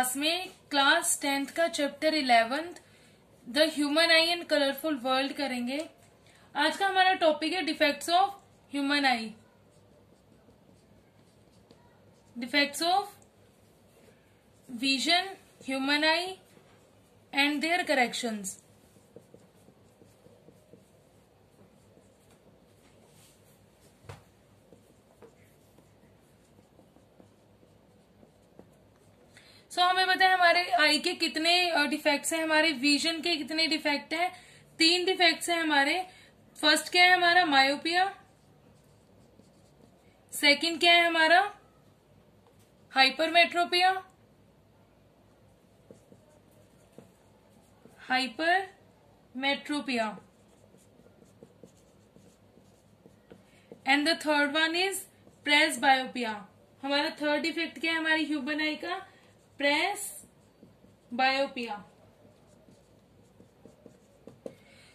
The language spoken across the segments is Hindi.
क्लास में क्लास टेंथ का chapter eleventh the human eye and colourful world करेंगे आज का हमारा टॉपिक है defects of human eye defects of vision human eye and their corrections so हमें पता है हमारे आई के कितने डिफेक्ट्स हैं हमारे विजन के कितने डिफेक्ट हैं तीन डिफेक्ट्स हैं हमारे फर्स्ट क्या है हमारा मायोपिया सेकंड क्या है हमारा hypermetropia hypermetropia and the third one is presbyopia हमारा थर्ड इफेक्ट क्या है हमारी ह्यूमन आई का प्रेस बायोपिया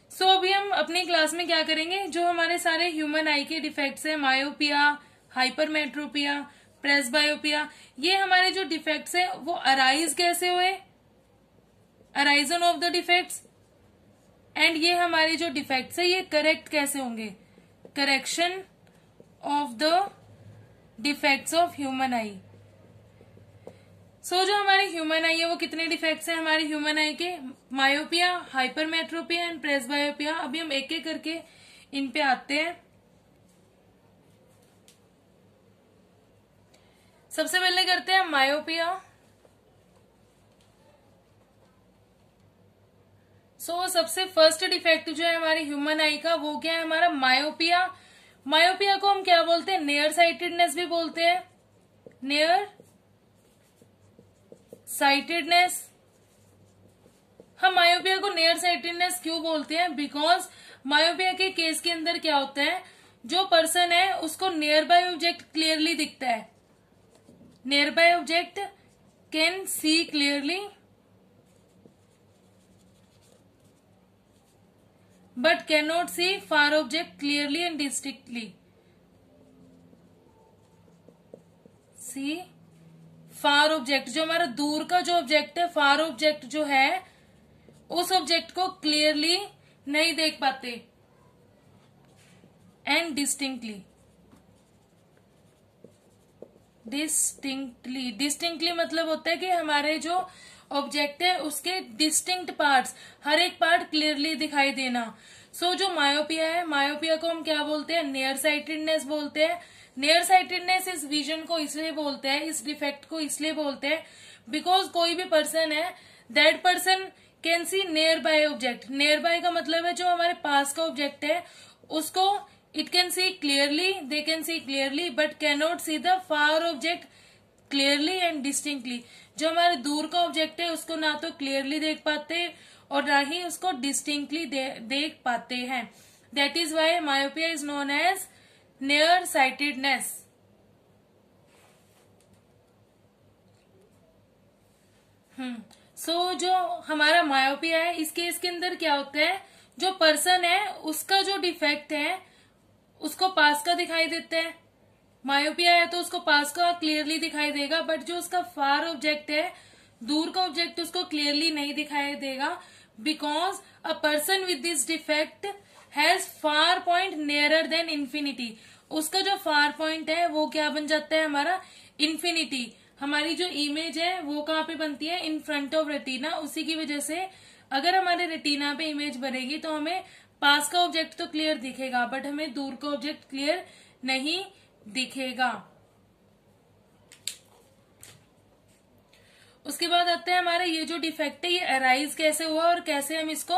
सो so, अभी हम अपनी क्लास में क्या करेंगे जो हमारे सारे ह्यूमन आई के डिफेक्ट्स है मायोपिया हाइपरमेट्रोपिया बायोपिया ये हमारे जो डिफेक्ट्स है वो अराइज कैसे हुए arising of the defects and ये हमारे जो डिफेक्ट्स है ये करेक्ट कैसे होंगे correction of the defects of human eye so जो हमारे ह्यूमन आई है वो कितने डिफेक्ट्स हैं हमारे ह्यूमन आई के myopia hypermetropia and presbyopia अभी हम एक एक करके इन पे आते हैं सबसे पहले करते हैं मायोपिया सो so, सबसे फर्स्ट डिफेक्ट जो है हमारे ह्यूमन आई का वो क्या है हमारा मायोपिया मायोपिया को हम क्या बोलते हैं नेयर साइटेडनेस भी बोलते हैं नेयर साइटेडनेस हम मायोपिया को नियर साइटेडनेस क्यों बोलते हैं बिकॉज मायोपिया के केस के अंदर क्या होता है जो पर्सन है उसको नियर बाय ऑब्जेक्ट क्लियरली दिखता है nearby object can see clearly but can not see far object clearly and distinctly see far object जो हमारा दूर का जो ऑब्जेक्ट है फार ऑब्जेक्ट जो है उस ऑब्जेक्ट को क्लियरली नहीं देख पाते एंड डिस्टिंक्टली डिस्टिंक्टली डिस्टिंक्टली मतलब होता है कि हमारे जो ऑब्जेक्ट है उसके डिस्टिंक्ट पार्ट्स हर एक पार्ट क्लियरली दिखाई देना सो so, जो मायोपिया है मायोपिया को हम क्या बोलते हैं नियर साइटेडनेस बोलते हैं नियर साइटेडनेस इस विजन को इसलिए बोलते हैं इस डिफेक्ट को इसलिए बोलते हैं बिकॉज कोई भी पर्सन है that person can see nearby object nearby का मतलब है जो हमारे पास का ऑब्जेक्ट है उसको it can see clearly they can see clearly but cannot see the far object clearly and distinctly जो हमारे दूर का ऑब्जेक्ट है उसको ना तो क्लियरली देख पाते और ना ही उसको डिस्टिंक्टली दे, देख पाते हैं that is why myopia is known as near sightedness hmm hmm. So so, जो हमारा मायोपिया है इस केस के अंदर क्या होता है जो पर्सन है उसका जो डिफेक्ट है उसको पास का दिखाई देता है मायोपिया है तो उसको पास का क्लियरली दिखाई देगा बट जो उसका फार ऑब्जेक्ट है दूर का ऑब्जेक्ट उसको क्लियरली नहीं दिखाई देगा because a person with this defect has far point nearer than infinity उसका जो फार पॉइंट है वो क्या बन जाता है हमारा इन्फिनिटी हमारी जो इमेज है वो कहाँ पे बनती है इन फ्रंट ऑफ रेटिना उसी की वजह से अगर हमारे रेटिना पे इमेज बनेगी तो हमें पास का ऑब्जेक्ट तो क्लियर दिखेगा बट हमें दूर का ऑब्जेक्ट क्लियर नहीं दिखेगा उसके बाद आते हैं हमारा ये जो डिफेक्ट है ये अराइज कैसे हुआ और कैसे हम इसको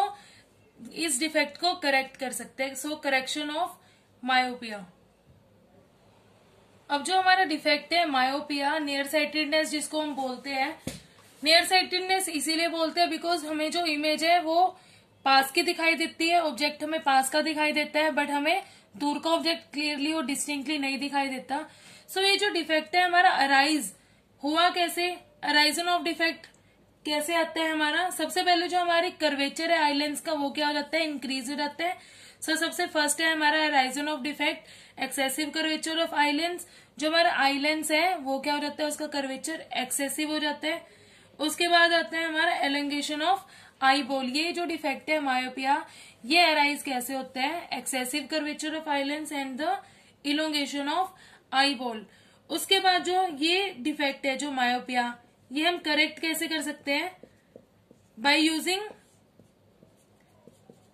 इस डिफेक्ट को करेक्ट कर सकते हैं सो करेक्शन ऑफ मायोपिया अब जो हमारा डिफेक्ट है मायोपिया नियर साइटेडनेस जिसको हम बोलते हैं नियर साइटेडनेस इसीलिए बोलते हैं बिकॉज हमें जो इमेज है वो पास की दिखाई देती है ऑब्जेक्ट हमें पास का दिखाई देता है बट हमें दूर का ऑब्जेक्ट क्लियरली और डिस्टिंक्टली नहीं दिखाई देता सो so, ये जो डिफेक्ट है हमारा अराइज हुआ कैसे अराइजन ऑफ डिफेक्ट कैसे आता है हमारा सबसे पहले जो हमारे कर्वेचर है आईलैंड का वो क्या हो जाता है इंक्रीज हो जाता है सो so, सबसे फर्स्ट है हमारा arising of defect excessive curvature of eye lens जो हमारा आईलैंड है वो क्या हो जाता है उसका कर्वेचर एक्सेसिव हो जाता है उसके बाद आता है हमारा एलंगेशन ऑफ आई बोल ये जो डिफेक्ट है मायोपिया ये अराइज कैसे होता है excessive curvature of eye lens and the elongation of eyeball उसके बाद जो ये डिफेक्ट है जो मायोपिया ये हम करेक्ट कैसे कर सकते हैं बाय यूजिंग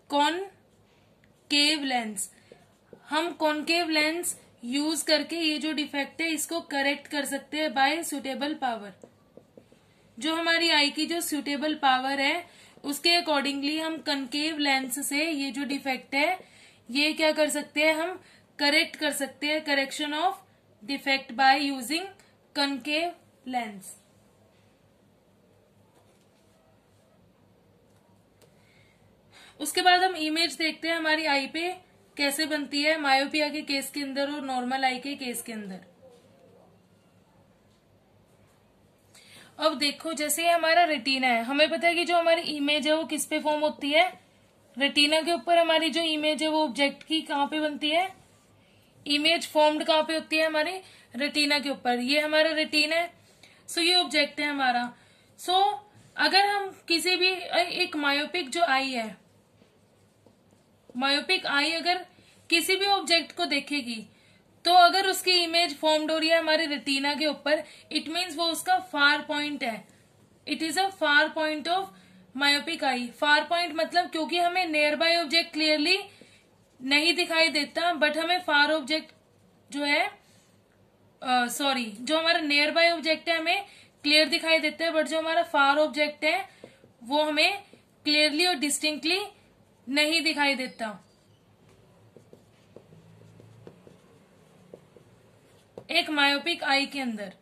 कॉनकेव लेंस हम कॉनकेव लेंस यूज करके ये जो डिफेक्ट है इसको करेक्ट कर सकते हैं बाय सुटेबल पावर जो हमारी आई की जो सुटेबल पावर है उसके अकॉर्डिंगली हम कनकेव लेंस से ये जो डिफेक्ट है ये क्या कर सकते हैं हम करेक्ट कर सकते हैं correction of defect by using concave lens उसके बाद हम इमेज देखते हैं हमारी आई पे कैसे बनती है मायोपिया के केस के अंदर और नॉर्मल आई के केस के अंदर अब देखो जैसे हमारा रेटिना है हमें पता है कि जो हमारी इमेज है वो किस पे फॉर्म होती है रेटिना के ऊपर हमारी जो इमेज है वो ऑब्जेक्ट की कहाँ पे बनती है इमेज फॉर्म्ड कहां पे होती है हमारी रेटिना के ऊपर ये हमारा रेटिना है सो ये ऑब्जेक्ट है हमारा सो अगर हम किसी भी एक मायोपिक जो आई है मायोपिक आई अगर किसी भी ऑब्जेक्ट को देखेगी तो अगर उसकी इमेज फॉर्म्ड हो रही है हमारे रेटिना के ऊपर इट मींस वो उसका फार पॉइंट है it is a far point of myopic eye far point मतलब क्योंकि हमें नियर बाय ऑब्जेक्ट क्लियरली नहीं दिखाई देता बट हमें फार ऑब्जेक्ट जो है सॉरी uh, जो हमारा नियर बाय ऑब्जेक्ट है हमें क्लियर दिखाई देता है बट जो हमारा फार ऑब्जेक्ट है वो हमें क्लियरली और डिस्टिंक्टली नहीं दिखाई देता एक मायोपिक आई के अंदर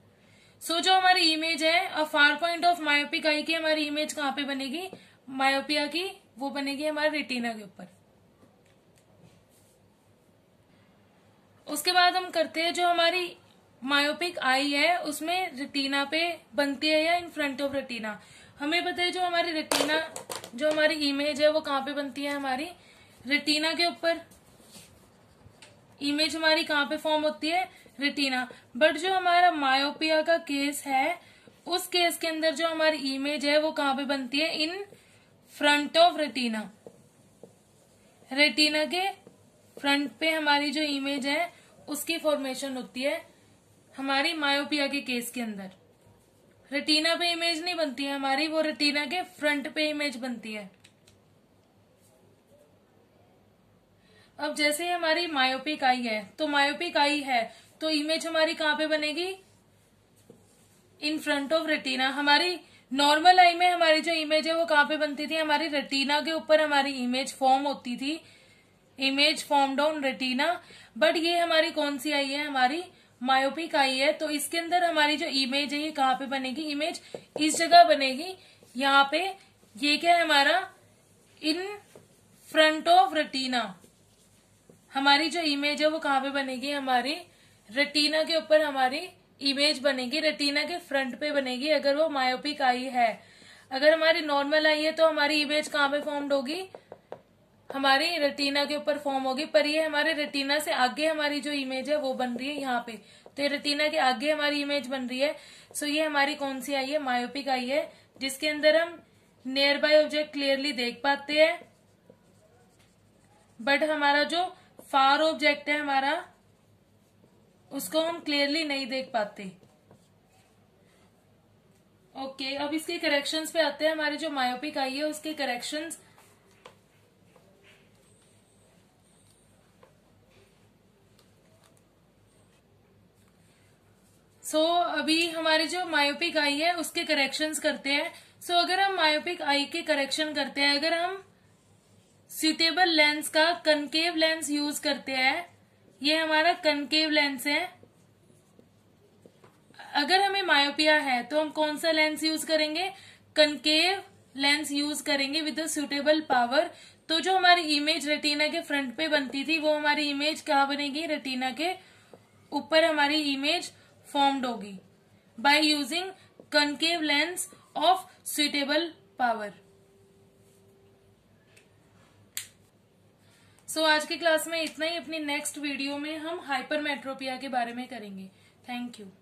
सो so, जो हमारी इमेज है a far point of myopic eye की हमारी इमेज कहाँ पे बनेगी मायोपिया की वो बनेगी हमारे रेटिना के ऊपर उसके बाद हम करते हैं जो हमारी मायोपिक आई है उसमें रेटिना पे बनती है या इन फ्रंट ऑफ रेटिना हमें पता है जो हमारी रेटिना जो हमारी इमेज है वो कहाँ पे बनती है हमारी रेटिना के ऊपर इमेज हमारी कहाँ पे फॉर्म होती है रेटिना बट जो हमारा मायोपिया का केस है उस केस के अंदर जो हमारी इमेज है वो कहाँ पे बनती है in front of retina retina के फ्रंट पे हमारी जो इमेज है उसकी फॉर्मेशन होती है हमारी मायोपिया के केस के अंदर रेटिना पे इमेज नहीं बनती है हमारी वो रेटिना के फ्रंट पे इमेज बनती है अब जैसे हमारी मायोपिक आई है तो मायोपिक आई है तो इमेज हमारी कहाँ पे बनेगी इन फ्रंट ऑफ रेटिना हमारी नॉर्मल आई में हमारी जो इमेज है वो कहाँ पे बनती थी हमारी रेटिना के ऊपर हमारी इमेज फॉर्म होती थी image form down retina but ये हमारी कौन सी आई है हमारी मायोपिक आई है तो इसके अंदर हमारी जो इमेज है ये कहाँ पे बनेगी इमेज इस जगह बनेगी यहाँ पे ये क्या है हमारा इन फ्रंट ऑफ रेटिना हमारी जो इमेज है वो कहाँ पे बनेगी हमारी रेटिना के ऊपर हमारी इमेज बनेगी रेटिना के फ्रंट पे बनेगी अगर वो मायोपिक आई है अगर हमारी नॉर्मल आई है तो हमारी इमेज कहाँ पे फॉर्म्ड होगी हमारी रेटिना के ऊपर फॉर्म होगी पर ये हमारे रेटिना से आगे हमारी जो इमेज है वो बन रही है यहाँ पे तो ये रेटिना के आगे हमारी इमेज बन रही है सो ये हमारी कौन सी आई है मायोपिक आई है जिसके अंदर हम नियर बाय ऑब्जेक्ट क्लियरली देख पाते हैं बट हमारा जो फार ऑब्जेक्ट है हमारा उसको हम क्लियरली नहीं देख पाते ओके okay, अब इसके करेक्शंस पे आते हैं हमारे जो मायोपिक आई है उसके करेक्शंस सो so, अभी हमारे जो मायोपिक आई है उसके करेक्शंस करते हैं सो so, अगर हम मायोपिक आई के करेक्शन करते हैं अगर हम सुटेबल लेंस का कनकेव लेंस यूज करते हैं ये हमारा कनकेव लेंस है अगर हमें मायोपिया है तो हम कौन सा लेंस यूज करेंगे कनकेव लेंस यूज करेंगे विद सुटेबल पावर तो जो हमारी इमेज रेटिना के फ्रंट पे बनती थी वो हमारी इमेज कहा बनेगी रेटिना के ऊपर हमारी इमेज फॉर्म्ड होगी by using concave lens of suitable power so आज की क्लास में इतना ही अपनी नेक्स्ट वीडियो में हम हाइपरमेट्रोपिया के बारे में करेंगे थैंक यू